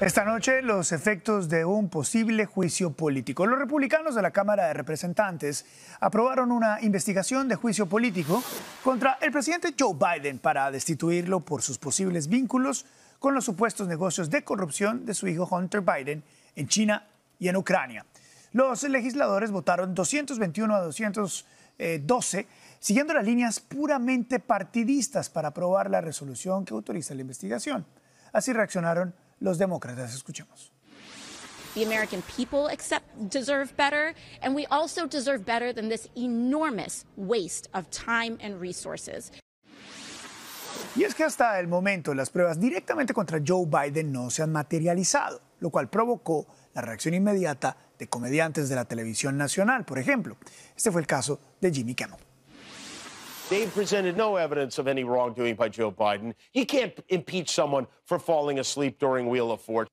Esta noche los efectos de un posible juicio político. Los republicanos de la Cámara de Representantes aprobaron una investigación de juicio político contra el presidente Joe Biden para destituirlo por sus posibles vínculos con los supuestos negocios de corrupción de su hijo Hunter Biden en China y en Ucrania. Los legisladores votaron 221 a 212 siguiendo las líneas puramente partidistas para aprobar la resolución que autoriza la investigación. Así reaccionaron los demócratas. Escuchemos. The American people deserve better, and we also deserve better than this enormous waste of time and resources. Y es que hasta el momento las pruebas directamente contra Joe Biden no se han materializado, lo cual provocó la reacción inmediata de comediantes de la televisión nacional, por ejemplo. Este fue el caso de Jimmy Kimmel. They've presented no evidence of any wrongdoing by Joe Biden. He can't impeach someone for falling asleep during Wheel of Fortune.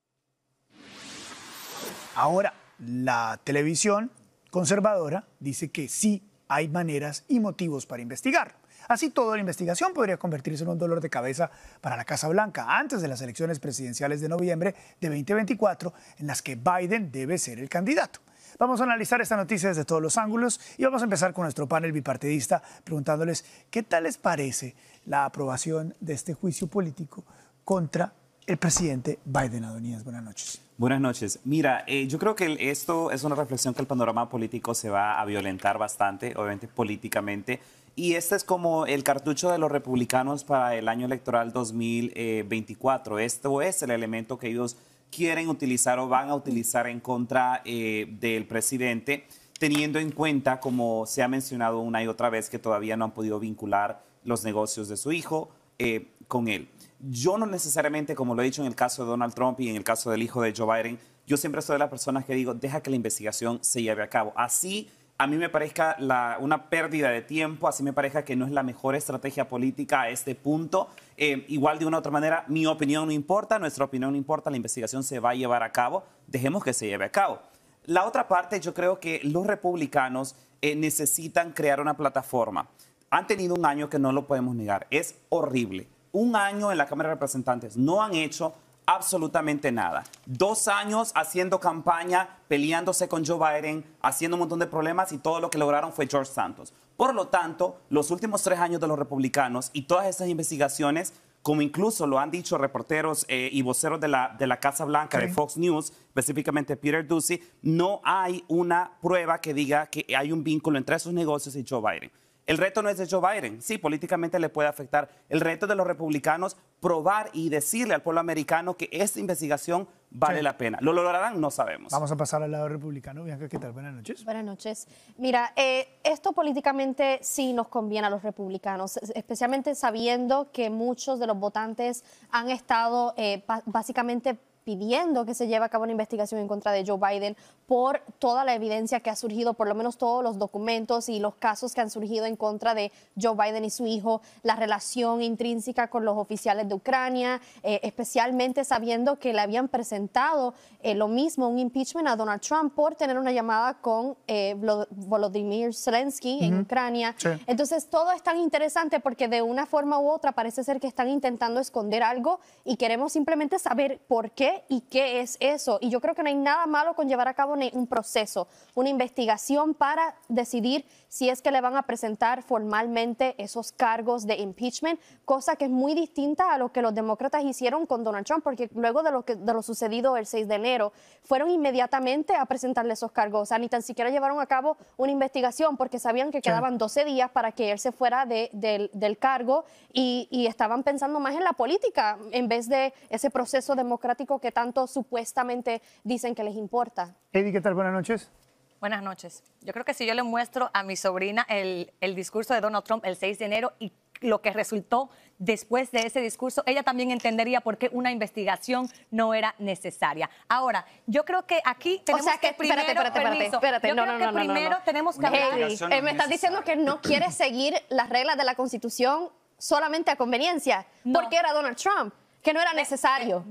Ahora, la televisión conservadora dice que sí hay maneras y motivos para investigar. Así toda la investigación podría convertirse en un dolor de cabeza para la Casa Blanca antes de las elecciones presidenciales de noviembre de 2024, en las que Biden debe ser el candidato. Vamos a analizar esta noticia desde todos los ángulos y vamos a empezar con nuestro panel bipartidista preguntándoles qué tal les parece la aprobación de este juicio político contra el presidente Biden, Adonías. Buenas noches. Buenas noches. Mira, eh, yo creo que esto es una reflexión que el panorama político se va a violentar bastante, obviamente políticamente. Y este es como el cartucho de los republicanos para el año electoral 2024. Esto es el elemento que ellos quieren utilizar o van a utilizar en contra eh, del presidente, teniendo en cuenta, como se ha mencionado una y otra vez, que todavía no han podido vincular los negocios de su hijo, eh, con él. Yo no necesariamente, como lo he dicho en el caso de Donald Trump y en el caso del hijo de Joe Biden, yo siempre soy de las personas que digo, deja que la investigación se lleve a cabo. Así a mí me parezca la, una pérdida de tiempo, así me parezca que no es la mejor estrategia política a este punto. Eh, igual de una u otra manera, mi opinión no importa, nuestra opinión no importa, la investigación se va a llevar a cabo, dejemos que se lleve a cabo. La otra parte, yo creo que los republicanos eh, necesitan crear una plataforma han tenido un año que no lo podemos negar. Es horrible. Un año en la Cámara de Representantes. No han hecho absolutamente nada. Dos años haciendo campaña, peleándose con Joe Biden, haciendo un montón de problemas y todo lo que lograron fue George Santos. Por lo tanto, los últimos tres años de los republicanos y todas esas investigaciones, como incluso lo han dicho reporteros eh, y voceros de la, Casa Blanca, de Fox News, específicamente Peter Ducey, no hay una prueba que diga que hay un vínculo entre esos negocios y Joe Biden. El reto no es de Joe Biden. Sí, políticamente le puede afectar. El reto de los republicanos probar y decirle al pueblo americano que esta investigación vale la pena. ¿Lo lograrán? No sabemos. Vamos a pasar al lado republicano. Bianca, ¿qué tal? Buenas noches. Buenas noches. Mira, eh, esto políticamente sí nos conviene a los republicanos, especialmente sabiendo que muchos de los votantes han estado eh, básicamente pidiendo que se lleve a cabo una investigación en contra de Joe Biden por toda la evidencia que ha surgido, por lo menos todos los documentos y los casos que han surgido en contra de Joe Biden y su hijo, la relación intrínseca con los oficiales de Ucrania, eh, especialmente sabiendo que le habían presentado eh, lo mismo, un impeachment a Donald Trump por tener una llamada con eh, Volodymyr Zelensky en Ucrania. Entonces todo es tan interesante porque de una forma u otra parece ser que están intentando esconder algo y queremos simplemente saber por qué y qué es eso. Y yo creo que no hay nada malo con llevar a cabo un proceso, una investigación para decidir si es que le van a presentar formalmente esos cargos de impeachment, cosa que es muy distinta a lo que los demócratas hicieron con Donald Trump, porque luego de lo, que, de lo sucedido el 6 de enero, fueron inmediatamente a presentarle esos cargos. O sea, ni tan siquiera llevaron a cabo una investigación porque sabían que quedaban 12 días para que él se fuera de, del cargo y, y estaban pensando más en la política en vez de ese proceso democrático que que tanto supuestamente dicen que les importa. Eddie, ¿qué tal? Buenas noches. Buenas noches. Yo creo que si yo le muestro a mi sobrina el, discurso de Donald Trump el 6 de enero y lo que resultó después de ese discurso, ella también entendería por qué una investigación no era necesaria. Ahora, yo creo que aquí tenemos o sea que, primero, espérate, espérate, espérate, Yo no, creo no, no, primero tenemos que hablar. me estás diciendo que no quieres seguir las reglas de la Constitución solamente a conveniencia, porque era Donald Trump que no era eh, eh, necesario.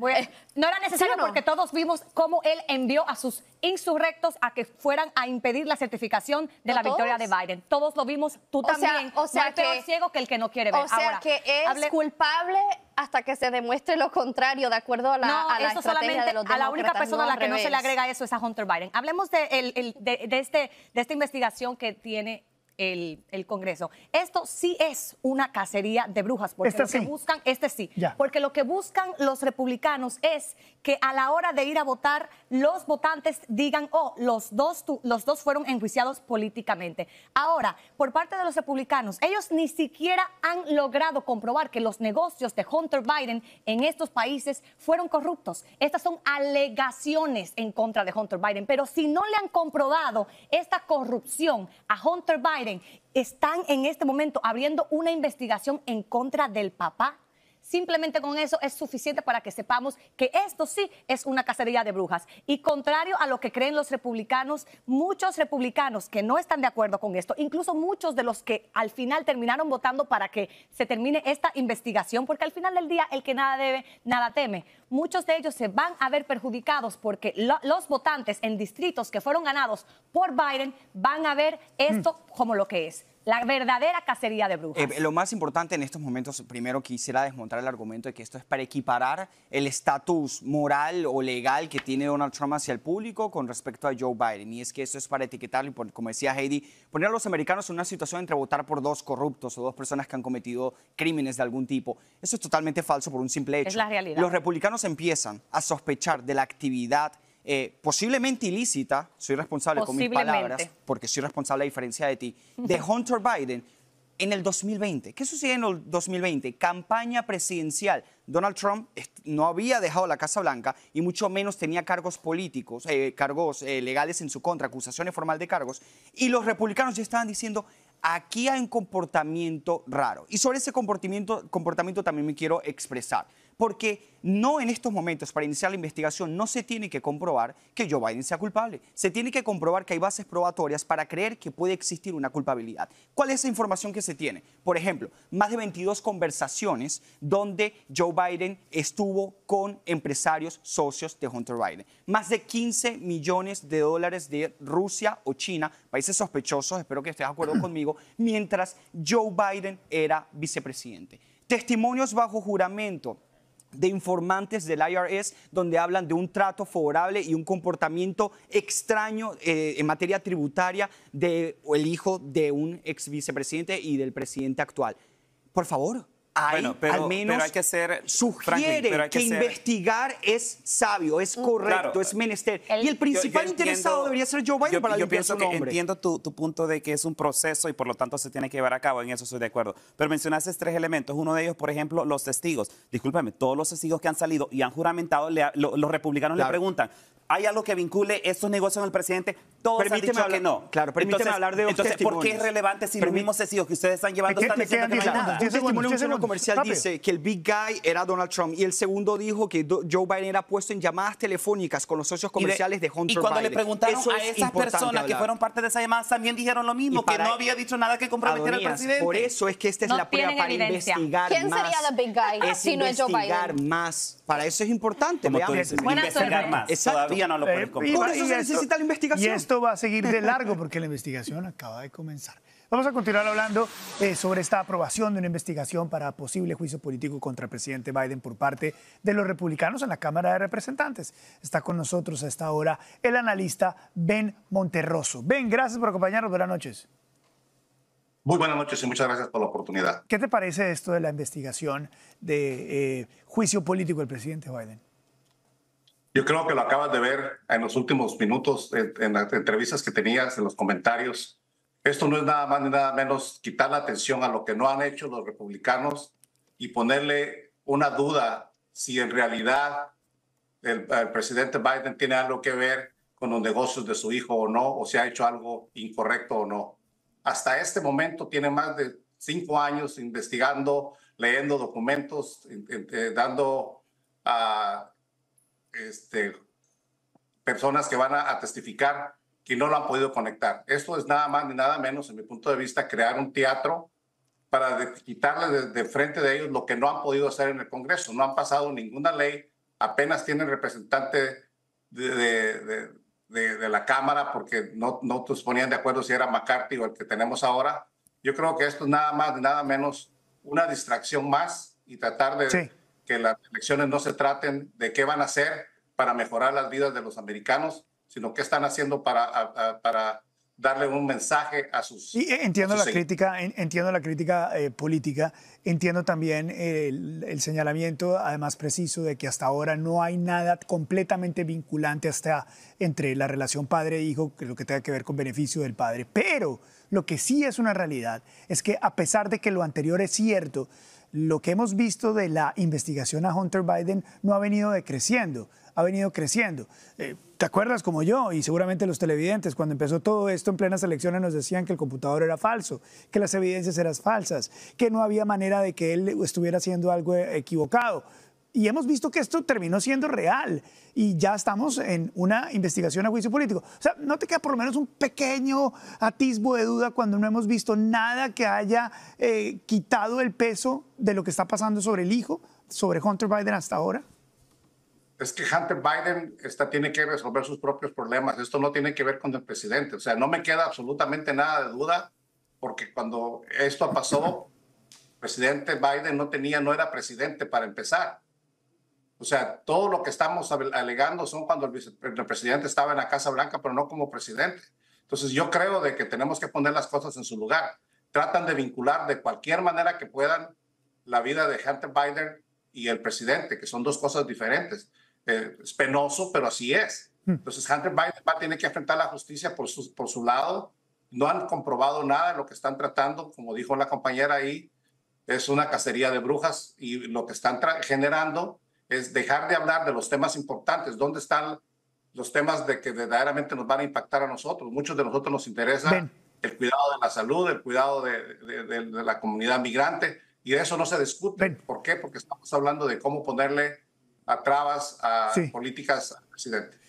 no era necesario porque todos vimos cómo él envió a sus insurrectos a que fueran a impedir la certificación de la victoria de Biden. Todos lo vimos, tú también. Sea, o sea, peor ciego que el que no quiere ver. O sea, que es culpable hasta que se demuestre lo contrario, de acuerdo a la, no, a eso solamente A la única persona a la que no se le agrega eso es a Hunter Biden. Hablemos de, este, de esta investigación que tiene el, Congreso. Esto sí es una cacería de brujas, porque este lo que buscan, este sí, porque lo que buscan los republicanos es que a la hora de ir a votar, los votantes digan, oh, los dos, los dos fueron enjuiciados políticamente. Ahora, por parte de los republicanos, ellos ni siquiera han logrado comprobar que los negocios de Hunter Biden en estos países fueron corruptos. Estas son alegaciones en contra de Hunter Biden, pero si no le han comprobado esta corrupción a Hunter Biden, están en este momento abriendo una investigación en contra del papá Simplemente con eso es suficiente para que sepamos que esto sí es una cacería de brujas. Y contrario a lo que creen los republicanos, muchos republicanos que no están de acuerdo con esto, incluso muchos de los que al final terminaron votando para que se termine esta investigación, porque al final del día el que nada debe, nada teme. Muchos de ellos se van a ver perjudicados porque los votantes en distritos que fueron ganados por Biden van a ver mm. esto como lo que es la verdadera cacería de brujas. Eh, lo más importante en estos momentos, primero quisiera desmontar el argumento de que esto es para equiparar el estatus moral o legal que tiene Donald Trump hacia el público con respecto a Joe Biden. Y es que eso es para etiquetarlo como decía Heidi, poner a los americanos en una situación entre votar por dos corruptos o dos personas que han cometido crímenes de algún tipo. Eso es totalmente falso por un simple hecho. Es la realidad. Los republicanos empiezan a sospechar de la actividad eh, posiblemente ilícita, soy responsable con mis palabras, porque soy responsable a diferencia de ti, de Hunter Biden en el 2020. ¿Qué sucedió en el 2020? Campaña presidencial. Donald Trump no había dejado la Casa Blanca y mucho menos tenía cargos políticos, eh, cargos eh, legales en su contra, acusaciones formales de cargos. Y los republicanos ya estaban diciendo, aquí hay un comportamiento raro. Y sobre ese comportamiento también me quiero expresar porque no en estos momentos, para iniciar la investigación, no se tiene que comprobar que Joe Biden sea culpable. Se tiene que comprobar que hay bases probatorias para creer que puede existir una culpabilidad. ¿Cuál es la información que se tiene? Por ejemplo, más de 22 conversaciones donde Joe Biden estuvo con empresarios socios de Hunter Biden. Más de 15 millones de dólares de Rusia o China, países sospechosos, espero que estés de acuerdo conmigo, mientras Joe Biden era vicepresidente. Testimonios bajo juramento de informantes del IRS, donde hablan de un trato favorable y un comportamiento extraño eh, en materia tributaria del el hijo de un ex vicepresidente y del presidente actual. Por favor, hay, pero, al menos hay que ser, sugiere que, investigar es sabio, es mm. correcto, es menester. y el principal interesado debería ser Joe Biden yo, para yo pienso que Entiendo tu, punto de que es un proceso y por lo tanto se tiene que llevar a cabo, en eso estoy de acuerdo. Pero mencionaste tres elementos, uno de ellos, por ejemplo, los testigos. Discúlpame, todos los testigos que han salido y han juramentado, los republicanos le preguntan, ¿Hay algo que vincule estos negocios con el presidente? Todos permíteme han dicho que no. Claro, permíteme entonces, hablar de otro. Entonces, ¿por qué es relevante si los mismos testigos que ustedes están llevando están diciendo que no hay nada? Un testimonio comercial dice que el big guy era Donald Trump y el segundo dijo que Joe Biden era puesto en llamadas telefónicas con los socios comerciales de, de Y cuando le preguntaron a esas personas que fueron parte de esas llamadas, también dijeron lo mismo, que no había dicho nada que comprometiera al presidente. Por eso es que esta es la prueba para investigar ¿Quién más. sería la big guy si no es Joe Biden? Para eso es importante. investigar más. Exacto y Por eso se necesita la investigación. Y esto va a seguir de largo porque la investigación acaba de comenzar. Vamos a continuar hablando eh, sobre esta aprobación de una investigación para posible juicio político contra el presidente Biden por parte de los republicanos en la Cámara de Representantes. Está con nosotros a esta hora el analista Ben Monterroso. Ben, gracias por acompañarnos. Buenas noches. Muy buenas noches y muchas gracias por la oportunidad. ¿Qué te parece esto de la investigación de eh, juicio político del presidente Biden? Yo creo que lo acabas de ver en los últimos minutos, en, las entrevistas que tenías, en los comentarios. Esto no es nada más ni nada menos quitar la atención a lo que no han hecho los republicanos y ponerle una duda si en realidad el, presidente Biden tiene algo que ver con los negocios de su hijo o no, o si ha hecho algo incorrecto o no. Hasta este momento tiene más de cinco años investigando, leyendo documentos, eh, dando... a ah, este, personas que van a, testificar que no lo han podido conectar. Esto es nada más ni nada menos, en mi punto de vista, crear un teatro para quitarles de, frente de ellos lo que no han podido hacer en el Congreso. No han pasado ninguna ley, apenas tienen representante de, de, la Cámara porque no, no se ponían de acuerdo si era McCarthy o el que tenemos ahora. Yo creo que esto es nada más, ni nada menos una distracción más y tratar de, que las elecciones no se traten de qué van a hacer para mejorar las vidas de los americanos, sino qué están haciendo para, para darle un mensaje a sus. Y eh, entiendo, la, crítica, entiendo eh, la crítica política, entiendo también el, señalamiento, además preciso, de que hasta ahora no hay nada completamente vinculante hasta entre la relación padre-hijo, que lo que tenga que ver con beneficio del padre. Pero lo que sí es una realidad es que, a pesar de que lo anterior es cierto, lo que hemos visto de la investigación a Hunter Biden no ha venido decreciendo, ha venido creciendo. Eh, ¿Te acuerdas como yo y seguramente los televidentes cuando empezó todo esto en plenas elecciones nos decían que el computador era falso, que las evidencias eran falsas, que no había manera de que él estuviera haciendo algo equivocado? y hemos visto que esto terminó siendo real y ya estamos en una investigación a juicio político. O sea, ¿no te queda por lo menos un pequeño atisbo de duda cuando no hemos visto nada que haya eh, quitado el peso de lo que está pasando sobre el hijo, sobre Hunter Biden hasta ahora? Es que Hunter Biden está, tiene que resolver sus propios problemas. Esto no tiene que ver con el presidente. O sea, no me queda absolutamente nada de duda porque cuando esto pasó, presidente Biden no tenía, no era presidente para empezar o sea, todo lo que estamos alegando son cuando el presidente estaba en la Casa Blanca, pero no como presidente. Entonces yo creo de que tenemos que poner las cosas en su lugar. Tratan de vincular de cualquier manera que puedan la vida de Hunter Biden y el presidente, que son dos cosas diferentes. Eh, es penoso, pero así es. Hmm. Entonces Hunter Biden tiene que enfrentar la justicia por su, por su lado. No han comprobado nada de lo que están tratando, como dijo la compañera ahí, es una cacería de brujas y lo que están generando es dejar de hablar de los temas importantes, dónde están los temas de que verdaderamente nos van a impactar a nosotros. Muchos de nosotros nos interesa el cuidado de la salud, el cuidado de, la comunidad migrante, y de eso no se discute. ¿Por qué? Porque estamos hablando de cómo ponerle a trabas a políticas al presidente.